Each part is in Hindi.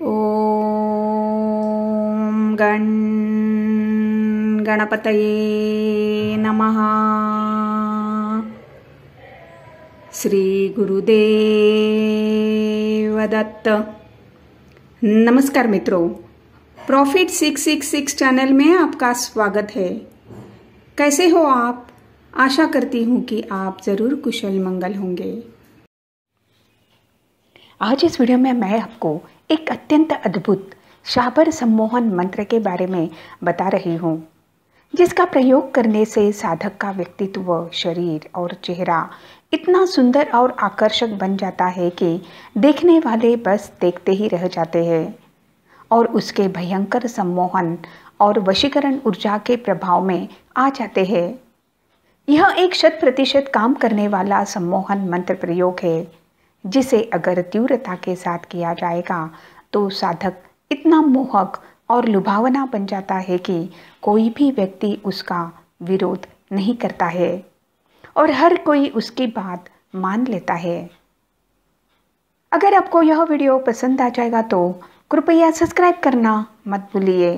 ओम गण गणपत नमः श्रीगुरुदेवदत्त नमस्कार मित्रों प्रॉफिट 666 चैनल में आपका स्वागत है कैसे हो आप आशा करती हूँ कि आप ज़रूर कुशल मंगल होंगे आज इस वीडियो में मैं आपको एक अत्यंत अद्भुत शाबर सम्मोहन मंत्र के बारे में बता रही हूँ जिसका प्रयोग करने से साधक का व्यक्तित्व शरीर और चेहरा इतना सुंदर और आकर्षक बन जाता है कि देखने वाले बस देखते ही रह जाते हैं और उसके भयंकर सम्मोहन और वशीकरण ऊर्जा के प्रभाव में आ जाते हैं यह एक शत प्रतिशत काम करने वाला सम्मोहन मंत्र प्रयोग है जिसे अगर तीव्रता के साथ किया जाएगा तो साधक इतना मोहक और लुभावना बन जाता है कि कोई भी व्यक्ति उसका विरोध नहीं करता है और हर कोई उसकी बात मान लेता है अगर आपको यह वीडियो पसंद आ जाएगा तो कृपया सब्सक्राइब करना मत भूलिए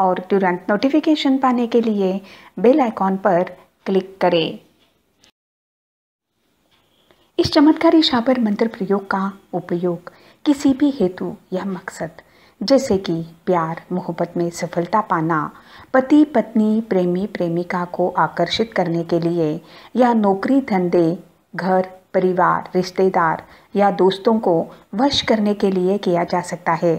और तुरंत नोटिफिकेशन पाने के लिए बेल आइकॉन पर क्लिक करें इस चमत्कारी शापर मंत्र प्रयोग का उपयोग किसी भी हेतु या मकसद जैसे कि प्यार मोहब्बत में सफलता पाना पति पत्नी प्रेमी प्रेमिका को आकर्षित करने के लिए या नौकरी धंधे घर परिवार रिश्तेदार या दोस्तों को वश करने के लिए किया जा सकता है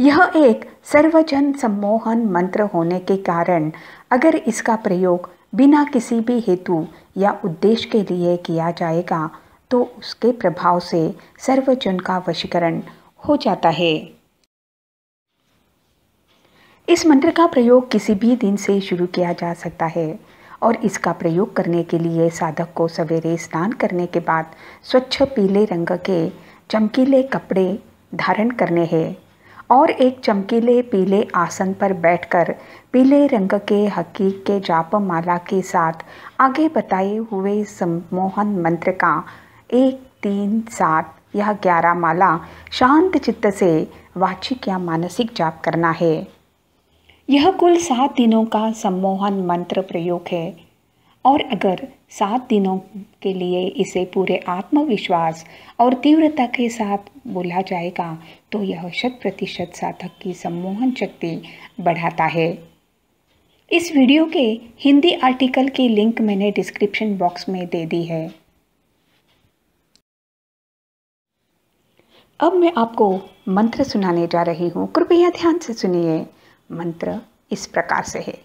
यह एक सर्वजन सम्मोहन मंत्र होने के कारण अगर इसका प्रयोग बिना किसी भी हेतु या उद्देश्य के लिए किया जाएगा तो उसके प्रभाव से सर्वजन का वशीकरण हो जाता है इस मंत्र का प्रयोग किसी भी दिन से शुरू किया जा सकता है और इसका प्रयोग करने के लिए साधक को सवेरे स्नान करने के बाद स्वच्छ पीले रंग के चमकीले कपड़े धारण करने हैं और एक चमकीले पीले आसन पर बैठकर पीले रंग के हकीक के जाप माला के साथ आगे बताए हुए सम्मोहन मंत्र का एक तीन सात यह ग्यारह माला शांत चित्त से वाचिक या मानसिक जाप करना है यह कुल सात दिनों का सम्मोहन मंत्र प्रयोग है और अगर सात दिनों के लिए इसे पूरे आत्मविश्वास और तीव्रता के साथ बोला जाएगा तो यह शत प्रतिशत साधक की सम्मोहन शक्ति बढ़ाता है इस वीडियो के हिंदी आर्टिकल की लिंक मैंने डिस्क्रिप्शन बॉक्स में दे दी है अब मैं आपको मंत्र सुनाने जा रही हूँ कृपया ध्यान से सुनिए मंत्र इस प्रकार से है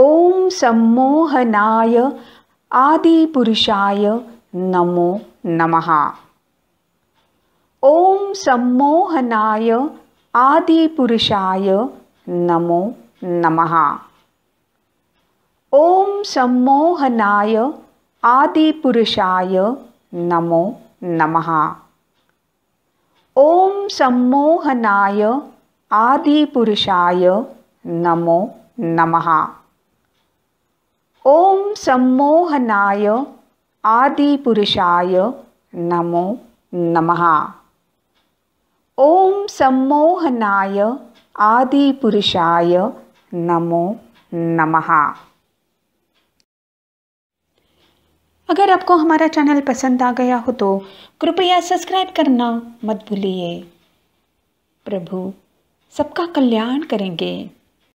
ॐ सम्मोहनाय आदिपुरुषाय नमो नमः ॐ सम्मोहनाय आदिपुरुषाय नमो नमः ॐ सम्मोहनाय आदिपुरुषाय नमो नमः ॐ सम्मोहनाय आदिपुरुषाय नमो नमः ओम सम्मोहनाय आदिपुरुषाय नमो नमः ओम सम्मोहनाय आदिपुरुषाय नमो नमः अगर आपको हमारा चैनल पसंद आ गया हो तो कृपया सब्सक्राइब करना मत भूलिए प्रभु सबका कल्याण करेंगे